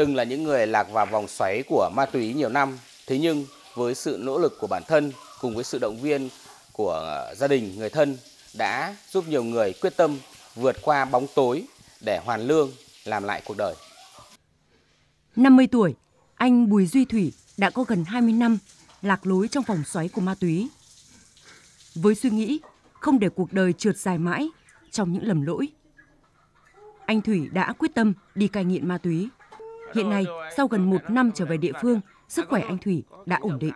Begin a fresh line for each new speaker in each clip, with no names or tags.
từng là những người lạc vào vòng xoáy của ma túy nhiều năm. Thế nhưng với sự nỗ lực của bản thân cùng với sự động viên của ờ, gia đình, người thân đã giúp nhiều người quyết tâm vượt qua bóng tối để hoàn lương, làm lại cuộc đời.
50 tuổi, anh Bùi Duy Thủy đã có gần 20 năm lạc lối trong vòng xoáy của ma túy. Với suy nghĩ không để cuộc đời trượt dài mãi trong những lầm lỗi, anh Thủy đã quyết tâm đi cai nghiện ma túy. Hiện nay, sau gần một năm trở về địa phương, sức khỏe anh Thủy đã ổn định.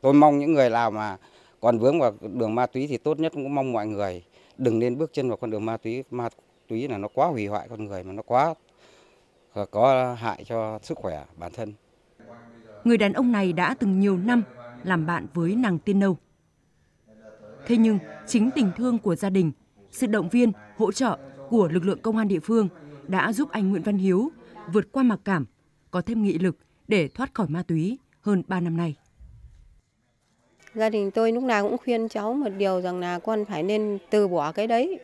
Tôi mong những người nào mà còn vướng vào đường ma túy thì tốt nhất cũng mong mọi người đừng nên bước chân vào con đường ma túy. Ma túy là nó quá hủy hoại con người mà nó quá có hại cho sức khỏe bản thân.
Người đàn ông này đã từng nhiều năm làm bạn với nàng tiên nâu. Thế nhưng, chính tình thương của gia đình, sự động viên, hỗ trợ của lực lượng công an địa phương – đã giúp anh Nguyễn Văn Hiếu vượt qua mặc cảm, có thêm nghị lực để thoát khỏi ma túy hơn 3 năm nay. Gia đình tôi lúc nào cũng khuyên cháu một điều rằng là con phải nên từ bỏ cái đấy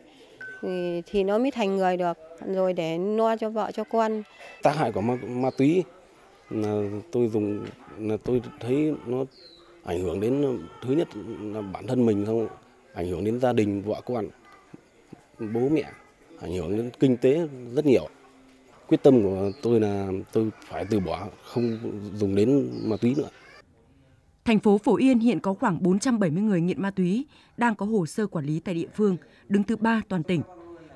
thì, nó mới thành người được rồi để lo no cho vợ cho con.
Tác hại của ma, ma túy là tôi dùng là tôi thấy nó ảnh hưởng đến thứ nhất là bản thân mình không ảnh hưởng đến gia đình vợ con bố mẹ ảnh hưởng đến kinh tế rất nhiều quyết tâm của tôi là tôi phải từ bỏ không dùng đến ma túy nữa
Thành phố Phổ Yên hiện có khoảng 470 người nghiện ma túy đang có hồ sơ quản lý tại địa phương, đứng thứ ba toàn tỉnh.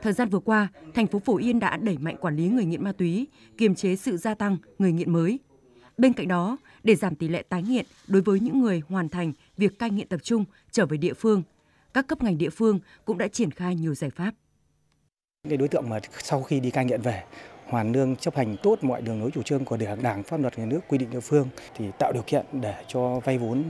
Thời gian vừa qua, thành phố Phổ Yên đã đẩy mạnh quản lý người nghiện ma túy, kiềm chế sự gia tăng người nghiện mới. Bên cạnh đó, để giảm tỷ lệ tái nghiện đối với những người hoàn thành việc cai nghiện tập trung trở về địa phương, các cấp ngành địa phương cũng đã triển khai nhiều giải pháp
cái đối tượng mà sau khi đi cai nghiện về hoàn lương chấp hành tốt mọi đường lối chủ trương của đảng pháp luật nhà nước quy định địa phương thì tạo điều kiện để cho vay vốn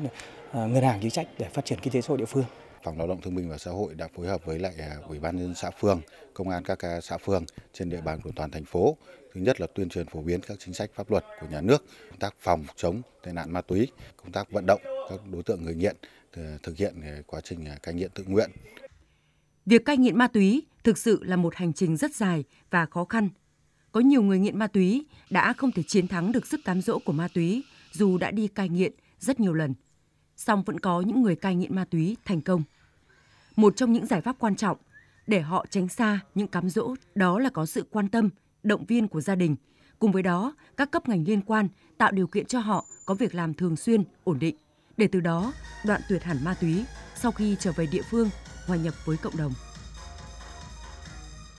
ờ, ngân hàng chính sách để phát triển kinh tế xã hội địa phương phòng lao động thương binh và xã hội đã phối hợp với lại à, ủy ban nhân xã phường công an các à, xã phường trên địa bàn của toàn thành phố thứ nhất là tuyên truyền phổ biến các chính sách pháp luật của nhà nước công tác phòng chống tệ nạn ma túy công tác vận động các đối tượng người nghiện ờ, thực hiện à, quá trình cai nghiện tự nguyện
việc cai nghiện ma túy thực sự là một hành trình rất dài và khó khăn. Có nhiều người nghiện ma túy đã không thể chiến thắng được sức cám dỗ của ma túy dù đã đi cai nghiện rất nhiều lần. Song vẫn có những người cai nghiện ma túy thành công. Một trong những giải pháp quan trọng để họ tránh xa những cám dỗ đó là có sự quan tâm, động viên của gia đình. Cùng với đó, các cấp ngành liên quan tạo điều kiện cho họ có việc làm thường xuyên, ổn định để từ đó đoạn tuyệt hẳn ma túy sau khi trở về địa phương, hòa nhập với cộng đồng.